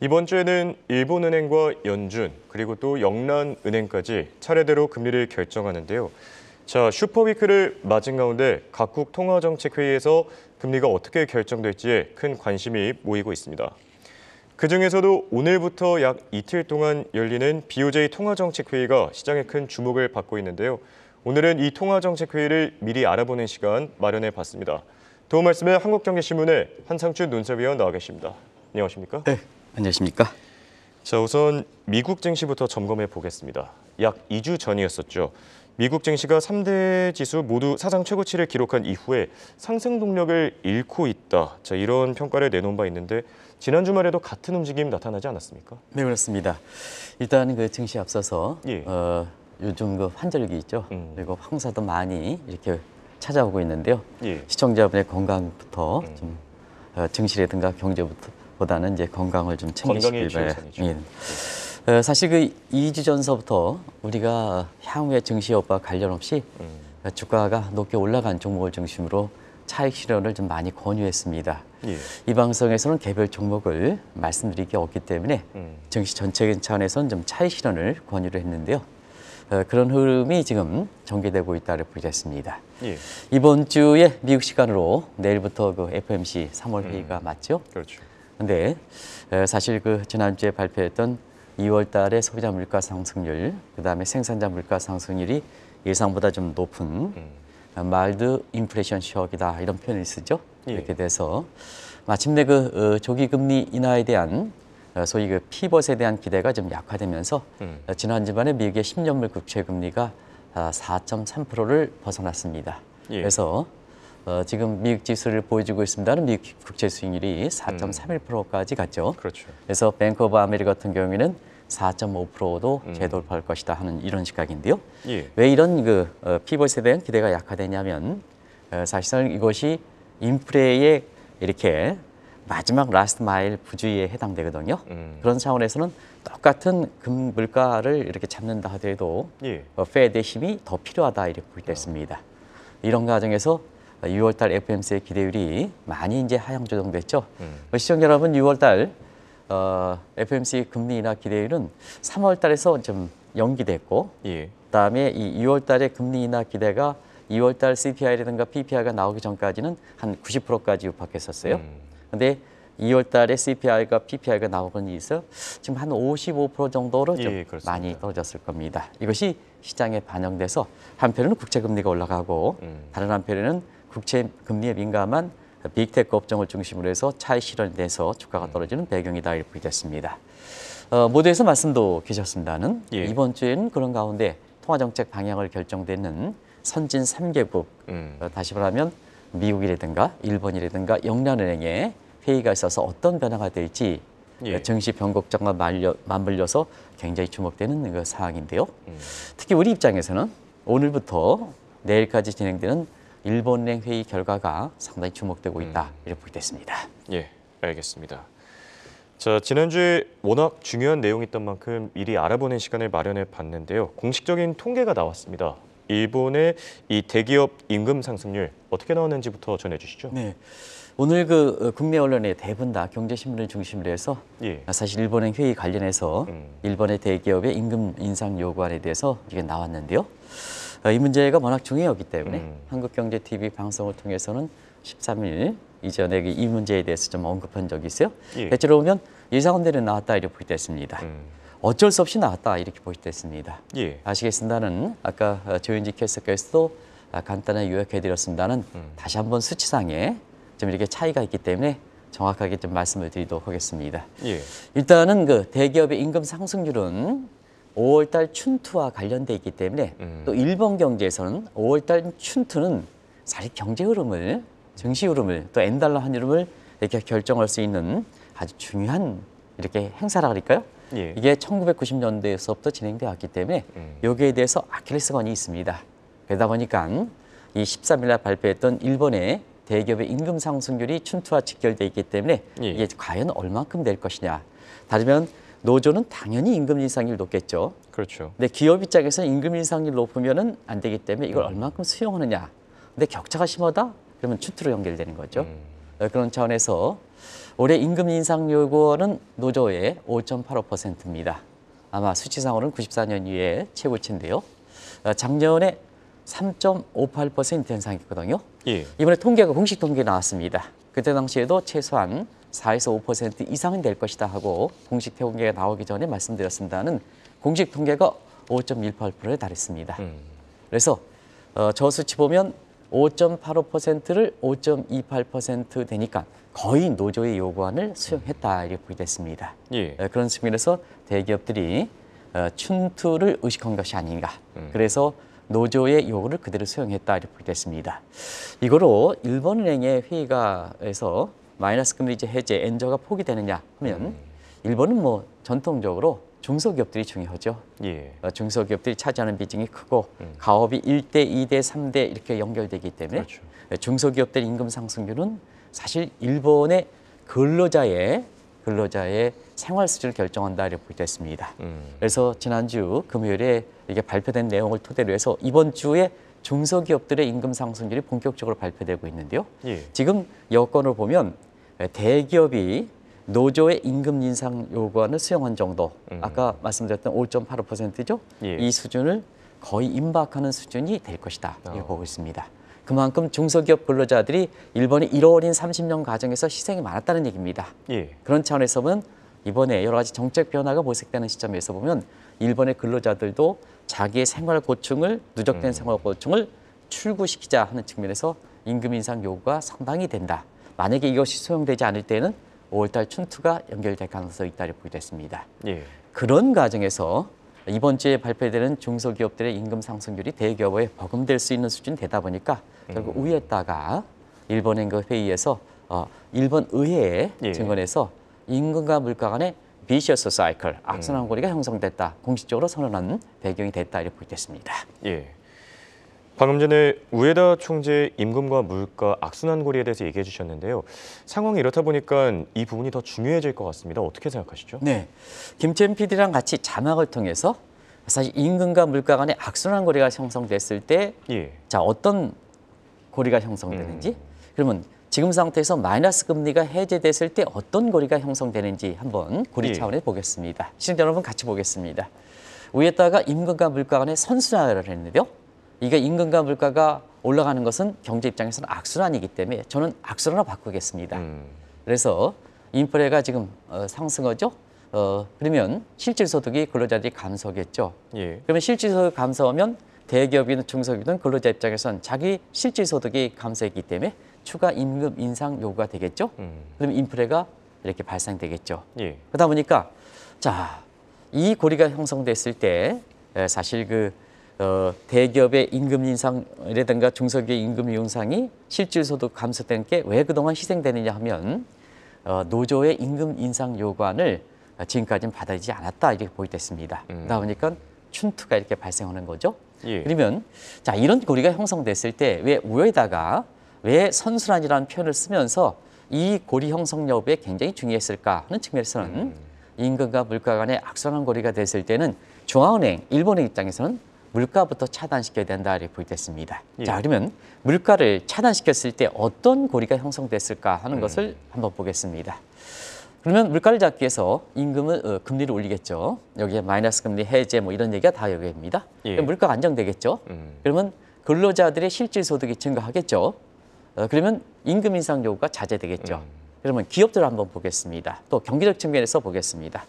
이번 주에는 일본은행과 연준, 그리고 또 영란은행까지 차례대로 금리를 결정하는데요. 자, 슈퍼위크를 맞은 가운데 각국 통화정책회의에서 금리가 어떻게 결정될지에 큰 관심이 모이고 있습니다. 그중에서도 오늘부터 약 이틀 동안 열리는 BOJ 통화정책회의가 시장에 큰 주목을 받고 있는데요. 오늘은 이 통화정책회의를 미리 알아보는 시간 마련해 봤습니다. 도움 말씀에 한국경제신문의 한상춘 논설위원 나와 계십니다. 안녕하십니까? 네, 안녕하십니까? 자, 우선 미국 증시부터 점검해 보겠습니다. 약 2주 전이었었죠. 미국 증시가 3대 지수 모두 사상 최고치를 기록한 이후에 상승 동력을 잃고 있다. 자, 이런 평가를 내놓은 바 있는데 지난 주말에도 같은 움직임 나타나지 않았습니까? 네, 그렇습니다. 일단 그 증시 앞서서 예. 어, 요즘 그 환절기 있죠. 음. 그리고 황사도 많이 이렇게 찾아오고 있는데요. 예. 시청자분의 건강부터 음. 좀 어, 증시라든가 경제부터 보다는 이제 건강을 좀 챙기시길 바래요. 예. 어, 사실 그 2주 전서부터 우리가 향후에 증시업과 관련 없이 음. 주가가 높게 올라간 종목을 중심으로 차익 실현을 좀 많이 권유했습니다. 예. 이 방송에서는 개별 종목을 말씀드릴 게 없기 때문에 음. 증시 전체적인 차원에서는 좀 차익 실현을 권유를 했는데요. 어, 그런 흐름이 지금 전개되고 있다를 보셨습니다. 예. 이번 주에 미국 시간으로 내일부터 그 FMC 3월 회의가 음. 맞죠? 그렇죠. 근데 사실 그 지난주에 발표했던 2월 달에 소비자 물가 상승률, 그다음에 생산자 물가 상승률이 예상보다 좀 높은 음. 말드 아, 인플레이션 시역이다 이런 표현을 쓰죠. 예. 이렇게 돼서 마침내 그 어, 조기 금리 인하에 대한 어, 소위 그 피벗에 대한 기대가 좀 약화되면서 음. 어, 지난 주말에 미국의 10년물 국채 금리가 4.3%를 아, 벗어났습니다. 예. 그래서 어, 지금 미국 지수를 보여주고 있습니다 미국 국채 수익률이 4.31%까지 음. 갔죠. 그렇죠. 그래서 뱅크 오브 아메리카 같은 경우에는 4.5%도 음. 재돌파할 것이다 하는 이런 시각인데요. 예. 왜 이런 그 어, 피벗에 대한 기대가 약화되냐면 어, 사실상 이것이 인플레이의 이렇게 마지막 라스트 마일 부주의에 해당되거든요. 음. 그런 차원에서는 똑같은 금 물가를 이렇게 잡는다 하더라도 예. 어, 페드의 힘이 더 필요하다 이렇게 볼때 어. 있습니다. 이런 과정에서 6월달 FMC의 기대율이 많이 이제 하향 조정됐죠. 음. 시청 자 여러분 6월달 어, FMC 금리 인하 기대율은 3월달에서 좀 연기됐고, 예. 그다음에 이 2월달의 금리 인하 기대가 2월달 CPI라든가 PPI가 나오기 전까지는 한 90%까지 육박했었어요. 그런데 음. 2월달에 CPI가 PPI가 나오고 있어 지금 한 55% 정도로 좀 예, 많이 떨어졌을 겁니다. 이것이 시장에 반영돼서 한편으로는 국채 금리가 올라가고 음. 다른 한편으로는 국채 금리에 민감한 빅테크 업종을 중심으로 해서 차익 실현돼서 주가가 음. 떨어지는 배경이다 이렇게 됐습니다. 어, 모두에서 말씀도 계셨습니다는 예. 이번 주에는 그런 가운데 통화정책 방향을 결정되는 선진 3개국 음. 어, 다시 말하면 미국이라든가 일본이라든가 영란은행에 회의가 있어서 어떤 변화가 될지 예. 증시 어, 변곡점과 맞물려서 굉장히 주목되는 그 사항인데요. 음. 특히 우리 입장에서는 오늘부터 내일까지 진행되는 일본행 회의 결과가 상당히 주목되고 있다 음. 이렇게 보겠습니다. 예, 알겠습니다. 자 지난주에 워낙 중요한 내용이 있던 만큼 미리 알아보는 시간을 마련해 봤는데요. 공식적인 통계가 나왔습니다. 일본의 이 대기업 임금 상승률 어떻게 나왔는지부터 전해주시죠. 네. 오늘 그 어, 국내 언론의 대부분 다 경제신문을 중심으로 해서 예. 사실 일본행 회의 관련해서 음. 일본의 대기업의 임금 인상 요구안에 대해서 이게 나왔는데요. 어, 이 문제가 워낙 중요하기 때문에 음. 한국경제TV 방송을 통해서는 13일 이전에 이 문제에 대해서 좀 언급한 적이 있어요. 예. 대체로 보면 예상대로 나왔다 이렇게 보게 됐습니다. 음. 어쩔 수 없이 나왔다 이렇게 보게 됐습니다. 예. 아시겠습니다는 아까 어, 조윤지 캐스터께서도 아, 간단히 요약해드렸습니다는 음. 다시 한번 수치상에 좀 이렇게 차이가 있기 때문에 정확하게 좀 말씀을 드리도록 하겠습니다. 예. 일단은 그 대기업의 임금 상승률은 5월달 춘투와 관련돼 있기 때문에 음. 또 일본 경제에서는 5월달 춘투는 사실 경제 흐름을 증시 흐름을 또 엔달러 환 흐름을 이렇게 결정할 수 있는 아주 중요한 이렇게 행사라 그럴까요? 예. 이게 1990년대에서부터 진행되어 왔기 때문에 음. 여기에 대해서 아킬레스건이 있습니다. 그러다 보니까 이 13일날 발표했던 일본의 대기업의 임금 상승률이 춘투와 직결돼 있기 때문에 예. 이게 과연 얼만큼 될 것이냐. 다르면 노조는 당연히 임금 인상률 높겠죠. 그렇죠. 근데 기업 입장에서는 임금 인상률 높으면은 안 되기 때문에 이걸 음. 얼마큼 수용하느냐. 근데 격차가 심하다? 그러면 추투로 연결되는 거죠. 음. 네, 그런 차원에서 올해 임금 인상 요구는 노조의 5.85%입니다. 아마 수치상으로는 94년 이후에 최고치인데요. 어, 작년에 3.58% 현상이거든요. 예. 이번에 통계가 공식 통계 나왔습니다. 그때 당시에도 최소한 4에서 5% 이상은 될 것이다 하고 공식 통계가 나오기 전에 말씀드렸습니다는 공식 통계가 5.18%에 달했습니다. 음. 그래서 어, 저 수치 보면 5.85%를 5.28% 되니까 거의 노조의 요구안을 수용했다 이렇게 보이 됐습니다. 예. 어, 그런 측면에서 대기업들이 어, 춘투를 의식한 것이 아닌가. 음. 그래서 노조의 요구를 그대로 수용했다 이렇게 보이 됐습니다. 이거로 일본은행의 회의가에서 마이너스 금리 이제 해제, 엔저가 포기되느냐 하면 음. 일본은 뭐 전통적으로 중소기업들이 중요하죠. 예. 어, 중소기업들이 차지하는 비중이 크고 음. 가업이 일 대 이 대 삼 대 이렇게 연결되기 때문에 그렇죠. 어, 중소기업들 임금 상승률은 사실 일본의 근로자의 근로자의 생활 수준을 결정한다 이렇게 볼수 있습니다. 음. 그래서 지난주 금요일에 이게 발표된 내용을 토대로 해서 이번 주에 중소기업들의 임금 상승률이 본격적으로 발표되고 있는데요. 예. 지금 여건을 보면 예, 대기업이 노조의 임금 인상 요구안을 수용한 정도 음. 아까 말씀드렸던 5.85%죠? 예. 이 수준을 거의 임박하는 수준이 될 것이다 어. 이렇게 보고 있습니다. 그만큼 중소기업 근로자들이 일본의 1어린 30년 과정에서 희생이 많았다는 얘기입니다. 예. 그런 차원에서 보면 이번에 여러 가지 정책 변화가 모색되는 시점에서 보면 일본의 근로자들도 자기의 생활 고충을 누적된 음. 생활 고충을 출구시키자 하는 측면에서 임금 인상 요구가 상당히 된다. 만약에 이것이 소용되지 않을 때는 5월달 춘투가 연결될 가능성이 있다고 보기됐습니다. 예. 그런 과정에서 이번 주에 발표되는 중소기업들의 임금 상승률이 대기업에 버금될 수 있는 수준이 되다 보니까 결국 음. 우에다가 일본 행거 그 회의에서 어, 일본 의회에 예. 증언해서 임금과 물가 간의 비셔스 사이클, 악순환 음. 고리가 형성됐다. 공식적으로 선언한 배경이 됐다 이렇게 보겠습니다. 예. 방금 전에 우에다 총재의 임금과 물가 악순환고리에 대해서 얘기해 주셨는데요. 상황이 이렇다 보니까 이 부분이 더 중요해질 것 같습니다. 어떻게 생각하시죠? 네, 김채민 PD랑 같이 자막을 통해서 사실 임금과 물가 간의 악순환고리가 형성됐을 때, 예. 자 어떤 고리가 형성되는지, 음. 그러면 지금 상태에서 마이너스 금리가 해제됐을 때 어떤 고리가 형성되는지 한번 고리 예. 차원에 보겠습니다. 시청자 여러분 같이 보겠습니다. 우에다가 임금과 물가 간의 선순환을 했는데요. 이게 인건가 물가가 올라가는 것은 경제 입장에서는 악순환이기 때문에 저는 악순환으로 바꾸겠습니다. 음. 그래서 인플레가 지금 어, 상승하죠. 어, 그러면 실질소득이 근로자들이 감소하겠죠. 예. 그러면 실질소득 감소하면 대기업이든 중소기업이든 근로자 입장에선 자기 실질소득이 감소했기 때문에 추가 임금 인상 요구가 되겠죠. 음. 그럼 인플레가 이렇게 발생되겠죠. 예. 그러다 보니까 자, 이 고리가 형성됐을 때 사실 그 어, 대기업의 임금 인상이라든가 중소기업 임금 인상이 실질소득 감소된 게 왜 그동안 희생되느냐 하면 어, 노조의 임금 인상 요구안을 지금까지는 받아들이지 않았다 이렇게 보이됐습니다. 음. 그러다 보니까 춘투가 이렇게 발생하는 거죠. 예. 그러면 자 이런 고리가 형성됐을 때 왜 우에다가 왜 선순환이라는 표현을 쓰면서 이 고리 형성 여부에 굉장히 중요했을까 하는 측면에서는 음. 임금과 물가 간의 악순환 고리가 됐을 때는 중앙은행, 일본의 입장에서는 물가부터 차단시켜야 된다 이렇게 됐습니다. 예. 자 그러면 물가를 차단시켰을 때 어떤 고리가 형성됐을까 하는 음. 것을 한번 보겠습니다. 그러면 물가를 잡기 위해서 임금을 어, 금리를 올리겠죠. 여기에 마이너스 금리 해제 뭐 이런 얘기가 다 여기입니다. 예. 물가가 안정되겠죠. 음. 그러면 근로자들의 실질 소득이 증가하겠죠. 어, 그러면 임금 인상 요구가 자제되겠죠. 음. 그러면 기업들 한번 보겠습니다. 또 경기적 측면에서 보겠습니다.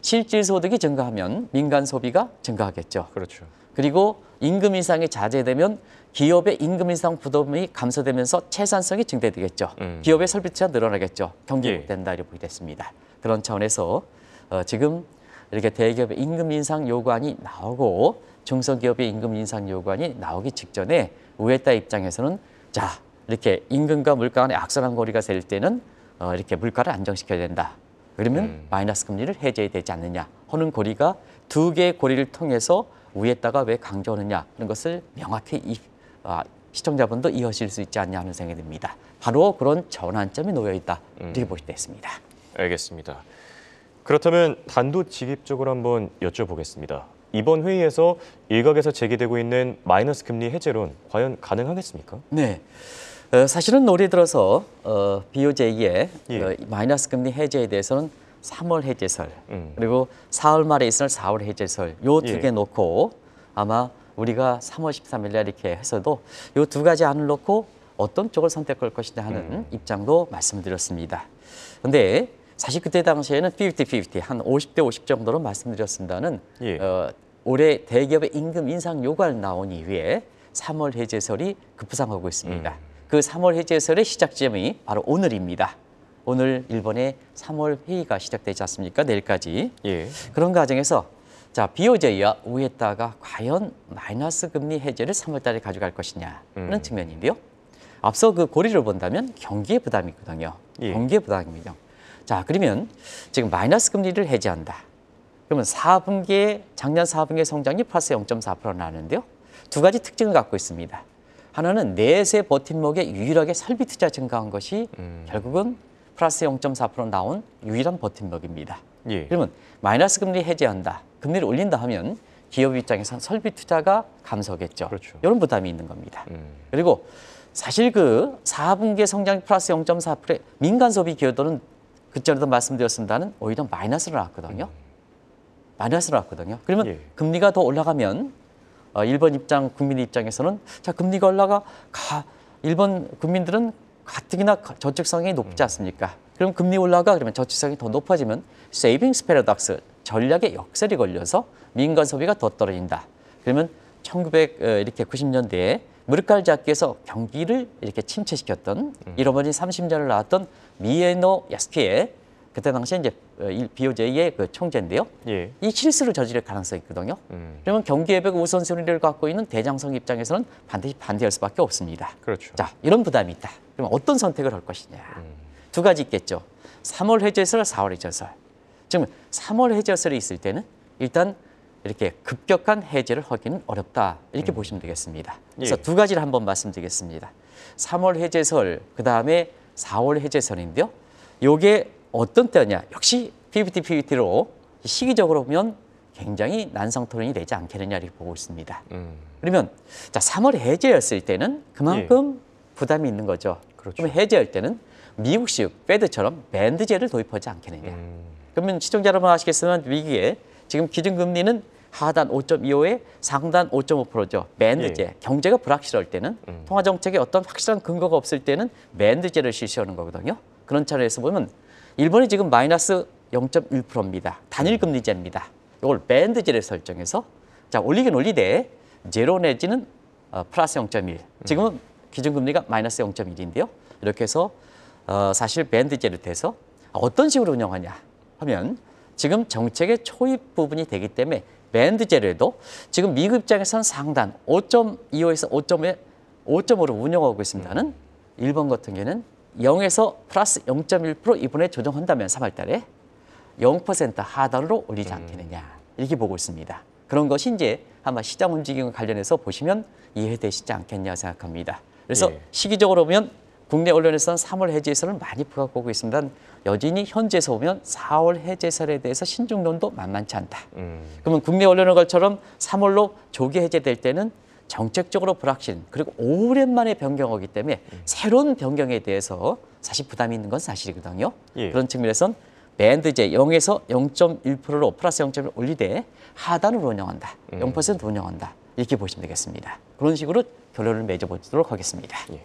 실질 소득이 증가하면 민간 소비가 증가하겠죠. 그렇죠. 그리고 임금 인상이 자제되면 기업의 임금 인상 부담이 감소되면서 채산성이 증대되겠죠. 음. 기업의 설비 투가 늘어나겠죠. 경쟁 예. 된다 이렇게 됐습니다. 그런 차원에서 어, 지금 이렇게 대기업의 임금 인상 요구안이 나오고 중소기업의 임금 인상 요구안이 나오기 직전에 우회따 입장에서는 자 이렇게 임금과 물가 간의 악순환 거리가 될 때는 어, 이렇게 물가를 안정시켜야 된다. 그러면 음. 마이너스 금리를 해제해야 되지 않느냐 하는 고리가 두 개의 고리를 통해서 위에다가 왜 강조하느냐 하는 것을 명확히 이, 아, 시청자분도 이어질수 있지 않냐 하는 생각이 듭니다. 바로 그런 전환점이 놓여 있다 음. 이렇게 음. 보실 때 있습니다. 알겠습니다. 그렇다면 단도직입적으로 한번 여쭤보겠습니다. 이번 회의에서 일각에서 제기되고 있는 마이너스 금리 해제론 과연 가능하겠습니까? 네. 어, 사실은 올해 들어서 어, BOJ의 예. 어, 마이너스 금리 해제에 대해서는 3월 해제설 음. 그리고 4월 말에 있을 4월 해제설 요 두개 예. 놓고 아마 우리가 3월 13일 날 이렇게 해서도 요 두 가지 안을 놓고 어떤 쪽을 선택할 것이냐 하는 음. 입장도 말씀드렸습니다. 근데 사실 그때 당시에는 50-50, 한 50대 50 정도로 말씀드렸습니다는 예. 어, 올해 대기업의 임금 인상 요구가 나온 이후에 3월 해제설이 급부상하고 있습니다. 음. 그 3월 해의제설의 시작점이 바로 오늘입니다. 오늘 일본의 3월 회의가 시작되지 않습니까? 내일까지. 예. 그런 과정에서 자비오제와 우에타가 과연 마이너스 금리 해제를 3월 달에 가져갈 것이냐는 음. 측면인데요. 앞서 그 고리를 본다면 경기의 부담이 있거든요. 예. 경기의 부담입니다. 자 그러면 지금 마이너스 금리를 해제한다. 그러면 4분기에 작년 4분기 성장이 플러스 0.4% 나는데요. 두 가지 특징을 갖고 있습니다. 하나는 내세 버팀목에 유일하게 설비 투자 증가한 것이 음. 결국은 플러스 0.4% 나온 유일한 버팀목입니다. 예. 그러면 마이너스 금리 해제한다, 금리를 올린다 하면 기업 입장에선 설비 투자가 감소겠죠. 그렇죠. 이런 부담이 있는 겁니다. 음. 그리고 사실 그 4분기 성장 플러스 0.4%의 민간 소비 기여도는 그전에도 말씀드렸습니다는 오히려 마이너스로 나왔거든요. 음. 마이너스로 나왔거든요. 그러면 예. 금리가 더 올라가면 어, 일본 입장 국민의 입장에서는 자 금리가 올라가 가 일본 국민들은 가뜩이나 저축성이 높지 음. 않습니까? 그럼 금리 올라가 그러면 저축성이 더 높아지면 세이빙스 패러닥스 전략의 역설이 걸려서 민간 소비가 더 떨어진다. 그러면 1900 어, 이렇게 90년대에 무릎갈 잡기에서 경기를 이렇게 침체시켰던 잃어버린 음. 30년을 낳았던 미에노 야스키의 그때 당시에 이제 어, BOJ의 그 총재인데요. 예. 이 실수를 저지를 가능성이 있거든요. 음. 그러면 경기예배가 우선순위를 갖고 있는 대장성 입장에서는 반드시 반대할 수밖에 없습니다. 그렇죠. 자, 이런 부담이 있다. 그러면 어떤 선택을 할 것이냐. 음. 두 가지 있겠죠. 3월 해제설, 4월 해제설. 지금 3월 해제설이 있을 때는 일단 이렇게 급격한 해제를 하기는 어렵다. 이렇게 음. 보시면 되겠습니다. 예. 그래서 예. 두 가지를 한번 말씀드리겠습니다. 3월 해제설, 그다음에 4월 해제설인데요. 요게 어떤 때였냐? 역시 PPT, PPT로 시기적으로 보면 굉장히 난상 토론이 되지 않겠느냐 이렇게 보고 있습니다. 음. 그러면 자 3월 해제였을 때는 그만큼 예. 부담이 있는 거죠. 그렇죠. 그럼 해제할 때는 미국식 패드처럼 밴드제를 도입하지 않겠느냐. 음. 그러면 시청자 여러분 아시겠지만 위기에 지금 기준금리는 하단 5.25에 상단 5.5%죠. 맨드제. 예. 경제가 불확실할 때는 음. 통화정책에 어떤 확실한 근거가 없을 때는 맨드제를 실시하는 거거든요. 그런 차원에서 보면 일본이 지금 마이너스 0.1%입니다. 단일 금리제입니다. 이걸 밴드제를 설정해서 자 올리긴 올리되 제로 내지는 어, 플러스 0.1. 지금은 음. 기준금리가 마이너스 0.1인데요. 이렇게 해서 어, 사실 밴드제를 대서 어떤 식으로 운영하냐 하면 지금 정책의 초입 부분이 되기 때문에 밴드제를도 지금 미국 입장에선 상단 5.25에서 5.5로 운영하고 있습니다는 음. 일본 같은 경우에는 0에서 플러스 0.1% 이번에 조정한다면 3월 달에 0% 하단으로 올리지 음. 않겠느냐 이렇게 보고 있습니다. 그런 것이 이제 아마 시장 움직임과 관련해서 보시면 이해되시지 않겠냐 생각합니다. 그래서 예. 시기적으로 보면 국내 언론에서는 3월 해제설을 많이 부각보고 있습니다. 여전히 현재에서 보면 4월 해제설에 대해서 신중론도 만만치 않다. 음. 그러면 국내 언론의 것처럼 3월로 조기 해제될 때는 정책적으로 불확실 그리고 오랜만에 변경하기 때문에 음. 새로운 변경에 대해서 사실 부담이 있는 건 사실이거든요. 예. 그런 측면에선 밴드 이제 0에서 0.1%로 플러스 0.1 올리되 하단으로 운영한다. 음. 0% 운영한다. 이렇게 보시면 되겠습니다. 그런 식으로 결론을 맺어보도록 하겠습니다. 예.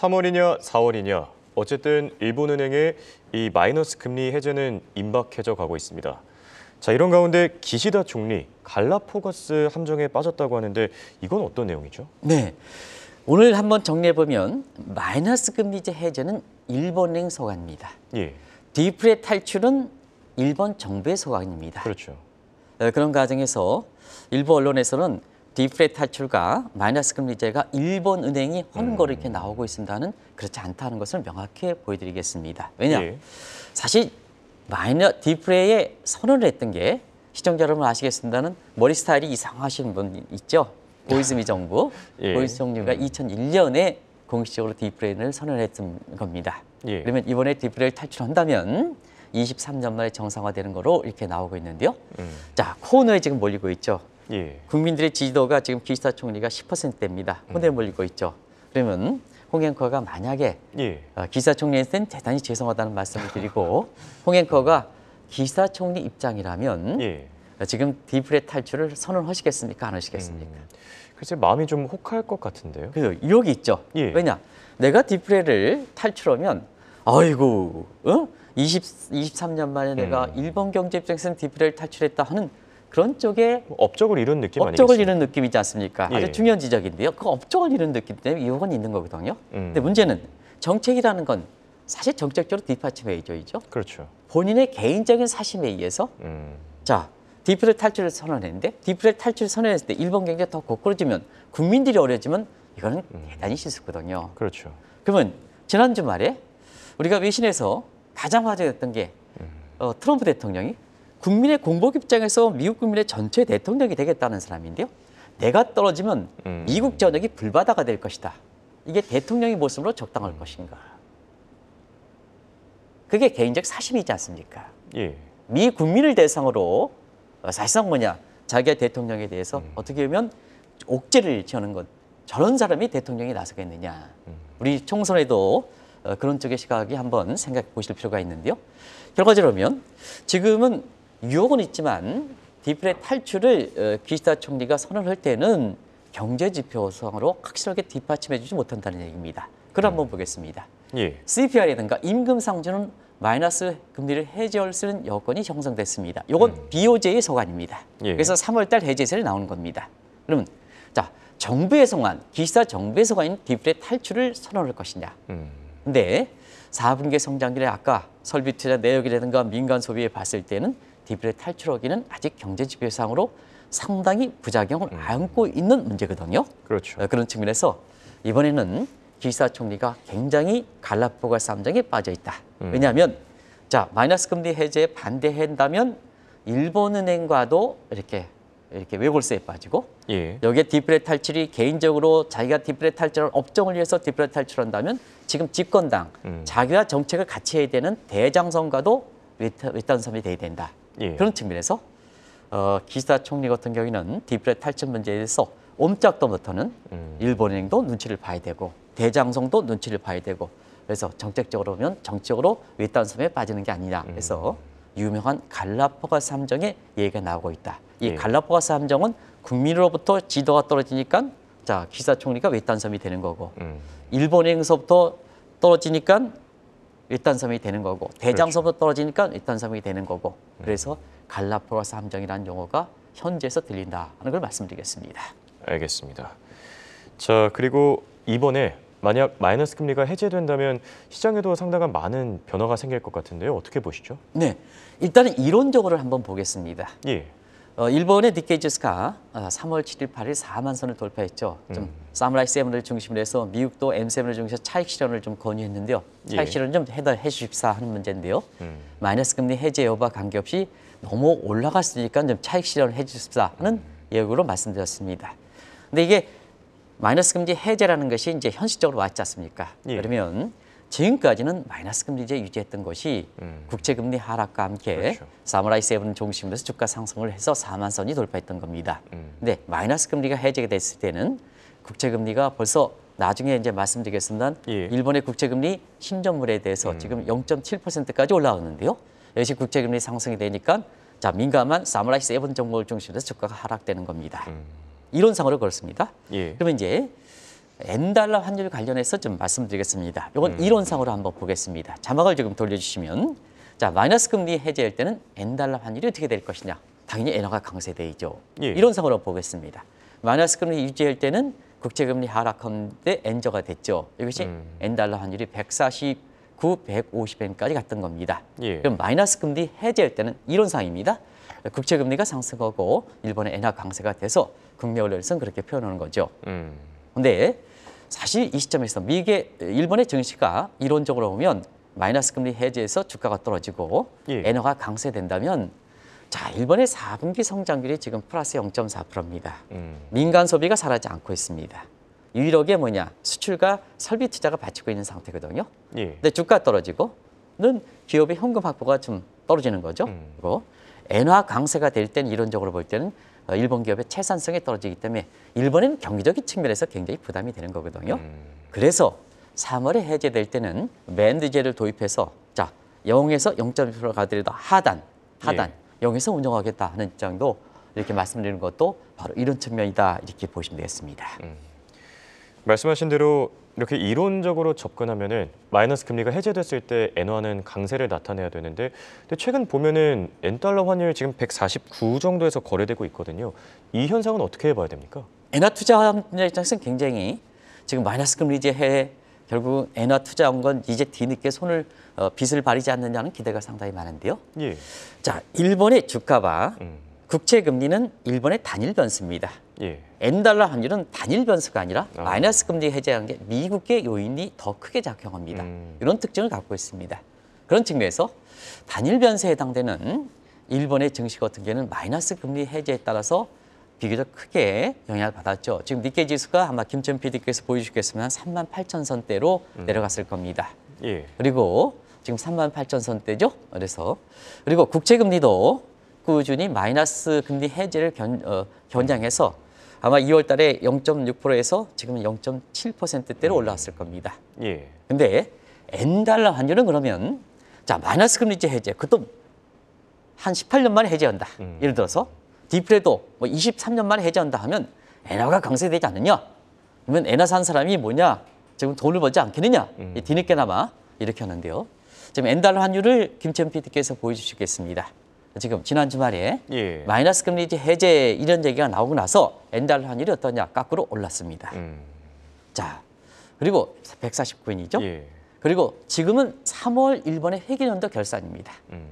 3월이냐 4월이냐 어쨌든 일본은행의 이 마이너스 금리 해제는 임박해져 가고 있습니다. 자 이런 가운데 기시다 총리 갈라포거스 함정에 빠졌다고 하는데 이건 어떤 내용이죠? 네. 오늘 한번 정리해보면 마이너스 금리제 해제는 일본행 소관입니다. 예. 디프레 탈출은 일본 정부의 소관입니다. 그렇죠. 네, 그런 과정에서 일부 언론에서는 디플레이 탈출과 마이너스 금리제가 일본 은행이 헌거를 이렇게 음. 나오고 있습니다는 그렇지 않다는 것을 명확히 보여드리겠습니다. 왜냐? 예. 사실 마이너 디플레이에 선언을 했던 게 시청자 여러분 아시겠습니다는 머리 스타일이 이상하신 분 있죠? 보이즈미 정부, 예. 보이즈 정부가 음. 2001년에 공식적으로 디플레이를 선언했던 겁니다. 예. 그러면 이번에 디플레이를 탈출한다면 23년 만에 정상화되는 거로 이렇게 나오고 있는데요. 음. 자, 코너에 지금 몰리고 있죠. 예. 국민들의 지지도가 지금 기시다 총리가 10%대입니다. 혼에 음. 몰리고 있죠. 그러면 홍앵커가 만약에 예. 어, 기사 총리한테는 대단히 죄송하다는 말씀을 드리고 홍앵커가 기사 총리 입장이라면 예. 어, 지금 디플레 탈출을 선언하시겠습니까? 안 하시겠습니까? 음, 글쎄 마음이 좀 혹할 것 같은데요. 그래서 여기 있죠. 예. 왜냐? 내가 디플레를 탈출하면 아이고 어? 20, 23년 만에 내가 음. 일본 경제 입장에서는 디플레를 탈출했다 하는 그런 쪽에 업적을 잃은 느낌 업적을 아니겠습니까? 잃은 느낌이지 않습니까? 아주 예. 중요한 지적인데요. 그 업적을 잃은 느낌 때문에 이건 있는 거거든요. 음. 근데 문제는 정책이라는 건 사실 정책적으로 파뒷받이저이죠 그렇죠. 본인의 개인적인 사심에 의해서 음. 자 디프레 탈출을 선언했는데 디프레 탈출을 선언했을 때 일본 경제 더거꾸로지면 국민들이 어려지면 이거는 음. 대단히 실수거든요. 그렇죠. 그러면 지난 주말에 우리가 외신에서 가장 화제였던게 음. 어, 트럼프 대통령이 국민의 공복 입장에서 미국 국민의 전체 대통령이 되겠다는 사람인데요. 내가 떨어지면 음. 미국 전역이 불바다가 될 것이다. 이게 대통령의 모습으로 적당할 것인가. 그게 개인적 사심이지 않습니까? 예. 미 국민을 대상으로 어, 사실상 뭐냐 자기가 대통령에 대해서 음. 어떻게 보면 옥죄를 지어는 것 저런 사람이 대통령이 나서겠느냐 음. 우리 총선에도 어, 그런 쪽의 시각이 한번 생각해 보실 필요가 있는데요 결과적으로 보면 지금은 유혹은 있지만 디플레 탈출을 어, 기시다 총리가 선언할 때는 경제 지표상으로 확실하게 뒷받침해 주지 못한다는 얘기입니다. 그럼 한번 음. 보겠습니다. 예. CPI라든가 임금 상준은 마이너스 금리를 해제할 수 있는 여건이 형성됐습니다. 이건 음. BOJ의 소관입니다. 예. 그래서 3월달 해제세를 나오는 겁니다. 그러면 자 정부의 소관, 기시다 정부의 소관인 디플의 탈출을 선언할 것이냐. 음. 근데 4분기 성장률에 아까 설비 투자 내역이라든가 민간 소비에 봤을 때는 DB를 탈출하기는 아직 경제지표상으로 상당히 부작용을 음. 안고 있는 문제거든요. 그렇죠. 어, 그런 측면에서 이번에는 기사 총리가 굉장히 갈라포가 쌈장에 빠져 있다. 음. 왜냐하면 자 마이너스 금리 해제에 반대한다면 일본은행과도 이렇게 이렇게 외골세에 빠지고 예. 여기에 디플레 탈출이 개인적으로 자기가 디플레 탈출을 업종을 위해서 디플레 탈출한다면 지금 집권당 음. 자기와 정책을 같이 해야 되는 대장선과도 윗단섬이 돼야 된다. 예. 그런 측면에서 어, 기시다 총리 같은 경우에는 디플레 탈출 문제에서 대해 옴짝도 못하는 음. 일본행도 눈치를 봐야 되고 대장성도 눈치를 봐야 되고 그래서 정책적으로 보면 정책으로 외딴섬에 빠지는 게 아니냐 래서 음. 유명한 갈라포가스 함정의 얘기가 나오고 있다. 이 예. 갈라포가스 함정은 국민으로부터 지도가 떨어지니까 자 기사 총리가 외딴섬이 되는 거고 음. 일본행서부터 에 떨어지니까 일단섬이 되는 거고 대장섬으로 그렇죠. 떨어지니까 일단섬이 되는 거고 음. 그래서 갈라파고스 함정이라는 용어가 현지에서 들린다 하는 걸 말씀드리겠습니다. 알겠습니다. 자 그리고 이번에 만약 마이너스 금리가 해제된다면 시장에도 상당한 많은 변화가 생길 것 같은데요. 어떻게 보시죠? 네, 일단은 이론적으로 한번 보겠습니다. 예. 어, 일본의 니케이 지스가 3월 아, 7일, 8일 4만 선을 돌파했죠. 좀 음. 사무라이 세븐을 중심으로 해서 미국도 M7을 중심으로 차익 실현을 좀 권유했는데요. 예. 차익 예. 실현 을좀 해달해 주십사 하는 문제인데요. 음. 마이너스 금리 해제 여부와 관계없이 너무 올라갔으니까좀 차익 실현을 해 주십사 하는 음. 예고로 말씀드렸습니다. 근데 이게 마이너스 금리 해제라는 것이 이제 현실적으로 왔지 않습니까? 예. 그러면 지금까지는 마이너스 금리 이제 유지했던 것이 음. 국제 금리 하락과 함께 그렇죠. 사무라이 세븐 중심에서 으 주가 상승을 해서 4만 선이 돌파했던 겁니다. 음. 근데 마이너스 금리가 해제가 됐을 때는 국채 금리가 벌써 나중에 이제 말씀드리겠습니다. 예. 일본의 국채 금리 신전물에 대해서 음. 지금 0.7%까지 올라왔는데요. 역시 국채 금리 상승이 되니까 자 민감한 사무라이 세븐 정보를 중심으로 주가가 하락되는 겁니다. 음. 이론상으로 그렇습니다. 예. 그러면 이제 엔달러 환율 관련해서 좀 말씀드리겠습니다. 이건 음. 이론상으로 한번 보겠습니다. 자막을 지금 돌려주시면 자 마이너스 금리 해제할 때는 엔달러 환율이 어떻게 될 것이냐. 당연히 엔화가 강세되죠. 예. 이론상으로 보겠습니다. 마이너스 금리 유지할 때는 국제금리 하락한데 엔저가 됐죠. 이것이 엔달러 음. 환율이 149, 150엔까지 갔던 겁니다. 예. 그럼 마이너스 금리 해제할 때는 이론상입니다. 국제금리가 상승하고 일본의 엔화 강세가 돼서 국내 언론에서는 그렇게 표현하는 거죠. 음. 근데 사실 이 시점에서 미국의 일본의 증시가 이론적으로 보면 마이너스 금리 해제에서 주가가 떨어지고 예. 엔화가 강세된다면 자 일본의 4분기 성장률이 지금 플러스 0.4%입니다. 음. 민간 소비가 사라지 않고 있습니다. 유일하게 뭐냐 수출과 설비 투자가 받치고 있는 상태거든요. 예. 근데 주가 떨어지고는 기업의 현금 확보가 좀 떨어지는 거죠. 음. 그리고 엔화 강세가 될 때는 이론적으로 볼 때는 어, 일본 기업의 채산성이 떨어지기 때문에 일본은 경제적인 측면에서 굉장히 부담이 되는 거거든요. 음. 그래서 3월에 해제될 때는 맨드제를 도입해서 자 0에서 0 1 가더라도 하단, 하단 예. 0에서 운영하겠다 하는 입장도 이렇게 말씀드리는 것도 바로 이런 측면이다 이렇게 보시면 되겠습니다. 음. 말씀하신 대로 이렇게 이론적으로 접근하면은 마이너스 금리가 해제됐을 때 엔화는 강세를 나타내야 되는데 근데 최근 보면은 엔달러 환율 지금 149 정도에서 거래되고 있거든요. 이 현상은 어떻게 봐야 됩니까? 엔화 투자자 입장에서는 굉장히 지금 마이너스 금리 제해 결국 엔화 투자한 건 이제 뒤늦게 손을 어, 빚을 바휘지 않느냐는 기대가 상당히 많은데요. 예. 자, 일본의 주가와 음. 국채 금리는 일본의 단일 변수입니다. 예. N 달러 환율은 단일 변수가 아니라 아. 마이너스 금리 해제한 게 미국의 요인이 더 크게 작용합니다. 음. 이런 특징을 갖고 있습니다. 그런 측면에서 단일 변수에 해당되는 일본의 증시 같은 경우는 마이너스 금리 해제에 따라서 비교적 크게 영향을 받았죠. 지금 니케 지수가 아마 김천 PD께서 보여주셨겠지만 3만 8천 선대로 음. 내려갔을 겁니다. 예. 그리고 지금 3만 8천 선대죠. 그래서 그리고 국채 금리도 꾸준히 마이너스 금리 해제를 견, 어, 견장해서 아마 2월 달에 0.6%에서 지금은 0.7%대로 올라왔을 겁니다. 예. 근데 엔달러 환율은 그러면 자, 마이너스 금리제 해제. 그것도 한 18년 만에 해제한다. 음. 예를 들어서 디프레도 뭐 23년 만에 해제한다 하면 엔화가 강세되지 않느냐? 그러면 엔화 산 사람이 뭐냐? 지금 돈을 벌지 않겠느냐? 음. 뒤늦게나마 이렇게 하는데요. 지금 엔달러 환율을 김채연 PD께서 보여주시겠습니다. 지금 지난 주말에 예. 마이너스 금리 해제 이런 얘기가 나오고 나서 엔달러 환율이 어떠냐 깎으로 올랐습니다. 음. 자 그리고 1 4 9인이죠 예. 그리고 지금은 3월 1번의 회계연도 결산입니다. 음.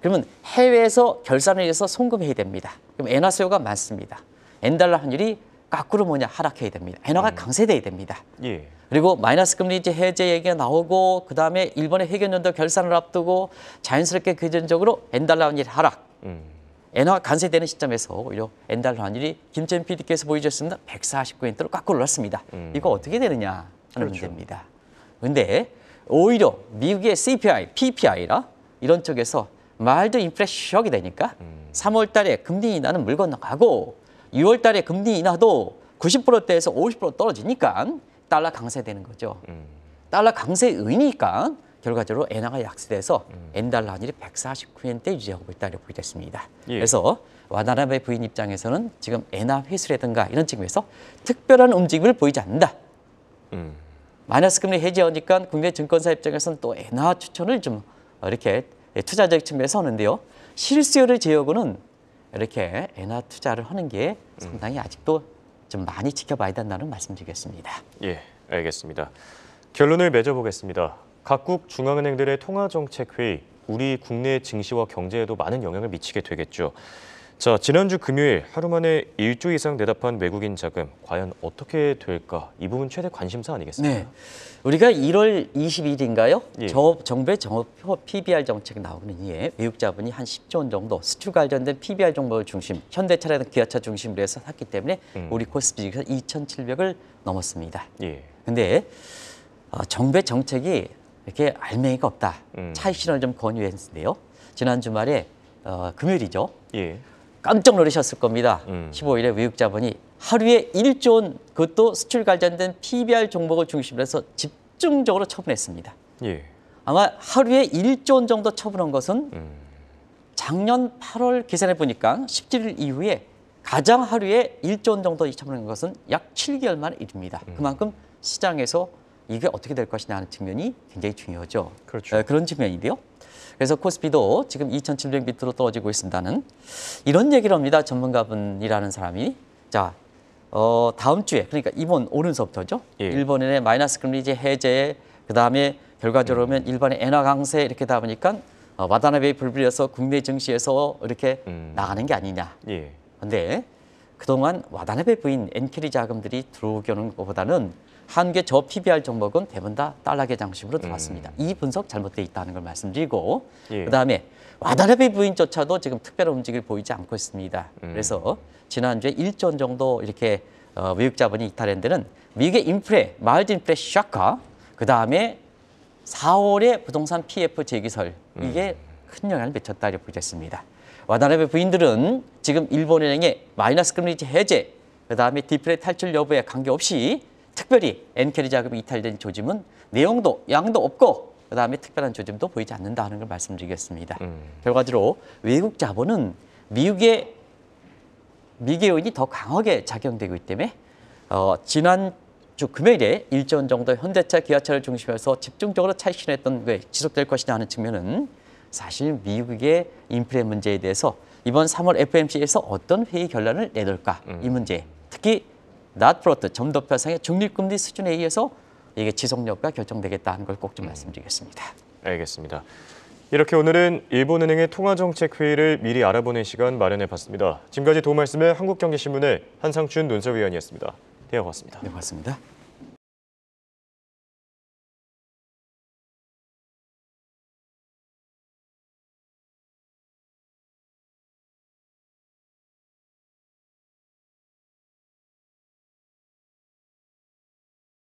그러면 해외에서 결산을 위해서 송금해야 됩니다. 그럼 엔화 수요가 많습니다. 엔달러 환율이 거꾸로 뭐냐 하락해야 됩니다. 엔화가 음. 강세돼야 됩니다. 예. 그리고 마이너스 금리 이제 해제 얘기가 나오고 그다음에 일본의 해견연도 결산을 앞두고 자연스럽게 기전적으로 그 엔달러 환율 하락. 음. 엔화가 강세되는 시점에서 오히려 엔달러 환율이 김재현 PD께서 보여주셨습니다. 149엔대로 깎고 올랐습니다. 음. 이거 어떻게 되느냐 하는 그렇죠. 문제입니다. 근데 오히려 미국의 CPI, PPI라 이런 쪽에서 말도 인플레 션이 되니까 음. 3월 달에 금리 인하는 물 건너가고 6월 달에 금리 인하도 90%대에서 50% 떨어지니까 달러 강세되는 거죠. 음. 달러 강세의니까 결과적으로 엔화가 약세돼서 엔달러 음. 환율이 149엔대 유지하고 있다 고보게 됐습니다. 예. 그래서 와다나베 부인 입장에서는 지금 엔화 회수라든가 이런 측면에서 특별한 움직임을 보이지 않는다. 음. 마이너스 금리 해제하니까 국내 증권사 입장에서는 또 엔화 추천을 좀 이렇게 투자적 측면에서 하는데요. 실수요를 제외하고는 이렇게 엔화 투자를 하는 게 음. 상당히 아직도 좀 많이 지켜봐야 된다는 말씀드리겠습니다. 예, 알겠습니다. 결론을 맺어보겠습니다. 각국 중앙은행들의 통화정책 회의, 우리 국내 증시와 경제에도 많은 영향을 미치게 되겠죠. 자, 지난주 금요일 하루 만에 1조 이상 대답한 외국인 자금 과연 어떻게 될까? 이 부분 최대 관심사 아니겠습니까? 네. 우리가 1월 20일인가요? 예. 정부의 정업 PBR 정책 이 나오는 이에 외국 자본이 한 10조 원 정도 수출 관련된 PBR 정보를 중심, 현대차라든 기아차 중심으로 해서 샀기 때문에 음. 우리 코스피가 2,700을 넘었습니다. 예. 근데 어, 정부의 정책이 이렇게 알맹이가 없다. 음. 차익 신현을좀 권유했는데요. 지난 주말에 어, 금요일이죠. 예. 깜짝 놀라셨을 겁니다. 음. 15일에 외국 자본이 하루에 1조 원 그것도 수출 관련된 PBR 종목을 중심으로 해서 집중적으로 처분했습니다. 예. 아마 하루에 1조 원 정도 처분한 것은 음. 작년 8월 계산해 보니까 17일 이후에 가장 하루에 1조 원 정도 처분한 것은 약 7개월 만 일입니다. 음. 그만큼 시장에서 이게 어떻게 될 것이냐 하는 측면이 굉장히 중요하죠. 그렇죠. 어, 그런 측면인데요. 그래서 코스피도 지금 2,700 밑으로 떨어지고 있습니다는 이런 얘기를 합니다. 전문가분이라는 사람이. 자, 어, 다음 주에 그러니까 이번 오른서부터죠. 예. 일본의 마이너스 금리 이제 해제 그다음에 결과적으로 보면 음. 일본의 엔화 강세 이렇게 다 보니까 어, 와다나베 이불빌려서 국내 증시에서 이렇게 음. 나가는 게 아니냐. 예. 근데 그동안 와다나베 부인 엔케리 자금들이 들어오는 것보다는 한국저 PBR 종목은 대부분 다 달러 개장심으로 들어왔습니다. 음. 이 분석 잘못돼 있다는 걸 말씀드리고 예. 그다음에 와다르비 부인조차도 지금 특별한 움직임을 보이지 않고 있습니다. 음. 그래서 지난주에 1조 정도 이렇게 어, 외국 자본이 이탈한 데는 미국의 인플레, 마일드 인플레 샤카, 그다음에 4월에 부동산 PF 재기설 음. 이게 큰 영향을 미쳤다 이렇게 보겠습니다. 와다르비 부인들은 지금 일본은행의 마이너스 금리 해제, 그다음에 디플레 탈출 여부에 관계없이 특별히 엔캐리 자금이 이탈된 조짐은 내용도 양도 없고 그다음에 특별한 조짐도 보이지 않는다 는걸 말씀드리겠습니다. 음. 결과적으로 외국 자본은 미국의 미개 요인이 더 강하게 작용되고 있기 때문에 어, 지난 주 금요일에 일조원 정도 현대차, 기아차를 중심해서 집중적으로 차신했던게 지속될 것이냐 하는 측면은 사실 미국의 인플레 문제에 대해서 이번 3월 FMC에서 어떤 회의 결론을 내놓을까 음. 이 문제 특히 n o 프로트 점도표상의 중립금리 수준에 의해서 이게 지속력과 결정되겠다는 걸꼭좀 음. 말씀드리겠습니다. 알겠습니다. 이렇게 오늘은 일본은행의 통화정책 회의를 미리 알아보는 시간 마련해봤습니다. 지금까지 도움 말씀에 한국경제신문의 한상춘 논설위원이었습니다. 대화 고맙습니다. 네, 고맙습니다.